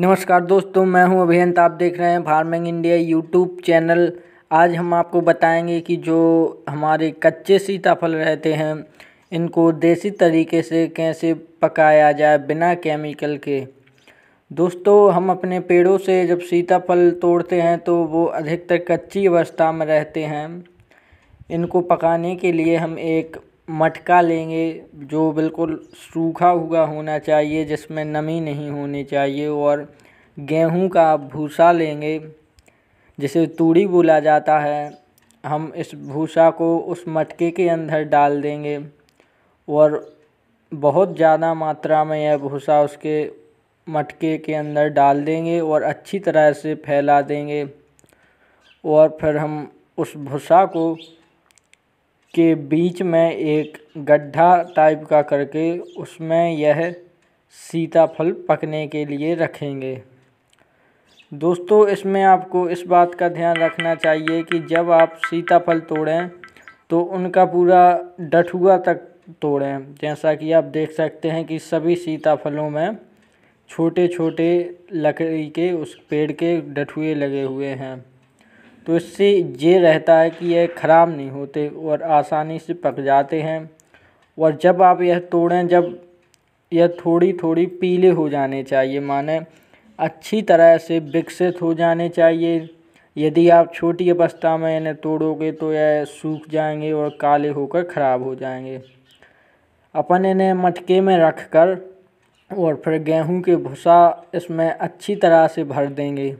नमस्कार दोस्तों मैं हूं अभियंत आप देख रहे हैं फार्मिंग इंडिया यूट्यूब चैनल आज हम आपको बताएंगे कि जो हमारे कच्चे सीताफल रहते हैं इनको देसी तरीके से कैसे पकाया जाए बिना केमिकल के दोस्तों हम अपने पेड़ों से जब सीताफल तोड़ते हैं तो वो अधिकतर कच्ची अवस्था में रहते हैं इनको पकाने के लिए हम एक मटका लेंगे जो बिल्कुल सूखा हुआ होना चाहिए जिसमें नमी नहीं होनी चाहिए और गेहूँ का भूसा लेंगे जिसे तूड़ी बोला जाता है हम इस भूसा को उस मटके के अंदर डाल देंगे और बहुत ज़्यादा मात्रा में यह भूसा उसके मटके के अंदर डाल देंगे और अच्छी तरह से फैला देंगे और फिर हम उस भूसा को के बीच में एक गड्ढा टाइप का करके उसमें यह सीताफल पकने के लिए रखेंगे दोस्तों इसमें आपको इस बात का ध्यान रखना चाहिए कि जब आप सीताफल तोड़ें तो उनका पूरा डठुआ तक तोड़ें जैसा कि आप देख सकते हैं कि सभी सीताफलों में छोटे छोटे लकड़ी के उस पेड़ के डठुए लगे हुए हैं तो इससे ये रहता है कि यह ख़राब नहीं होते और आसानी से पक जाते हैं और जब आप यह तोड़ें जब यह थोड़ी थोड़ी पीले हो जाने चाहिए माने अच्छी तरह से विकसित हो जाने चाहिए यदि आप छोटी अवस्था में इन्हें तोड़ोगे तो यह सूख जाएंगे और काले होकर ख़राब हो जाएंगे अपन इन्हें मटके में रख कर और फिर गेहूं के भूसा इसमें अच्छी तरह से भर देंगे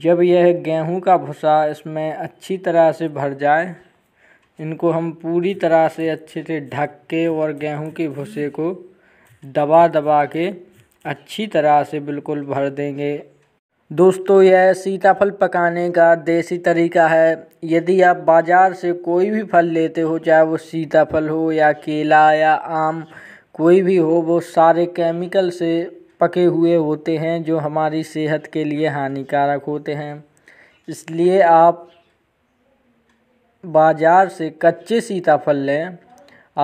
जब यह गेहूँ का भूसा इसमें अच्छी तरह से भर जाए इनको हम पूरी तरह से अच्छे से ढक के और गेहूँ के भूसे को दबा दबा के अच्छी तरह से बिल्कुल भर देंगे दोस्तों यह सीताफल पकाने का देसी तरीका है यदि आप बाज़ार से कोई भी फल लेते हो चाहे वो सीताफल हो या केला या आम कोई भी हो वो सारे केमिकल से पके हुए होते हैं जो हमारी सेहत के लिए हानिकारक होते हैं इसलिए आप बाज़ार से कच्चे सीताफल लें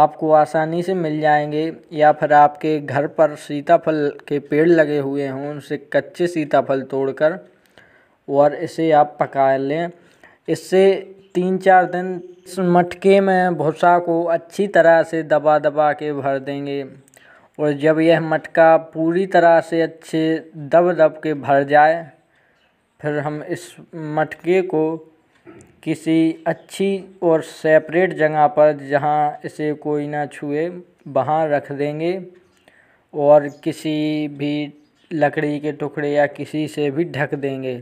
आपको आसानी से मिल जाएंगे या फिर आपके घर पर सीताफल के पेड़ लगे हुए हों उनसे कच्चे सीताफल तोड़कर और इसे आप पका लें इससे तीन चार दिन मटके में भूसा को अच्छी तरह से दबा दबा के भर देंगे और जब यह मटका पूरी तरह से अच्छे दब दब के भर जाए फिर हम इस मटके को किसी अच्छी और सेपरेट जगह पर जहाँ इसे कोई ना छुए वहाँ रख देंगे और किसी भी लकड़ी के टुकड़े या किसी से भी ढक देंगे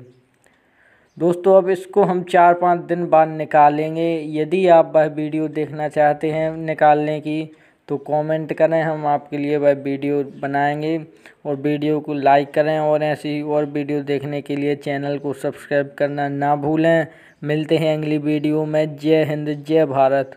दोस्तों अब इसको हम चार पाँच दिन बाद निकालेंगे यदि आप वह वीडियो देखना चाहते हैं निकालने की तो कमेंट करें हम आपके लिए वह वीडियो बनाएंगे और वीडियो को लाइक करें और ऐसी और वीडियो देखने के लिए चैनल को सब्सक्राइब करना ना भूलें मिलते हैं अगली वीडियो में जय हिंद जय भारत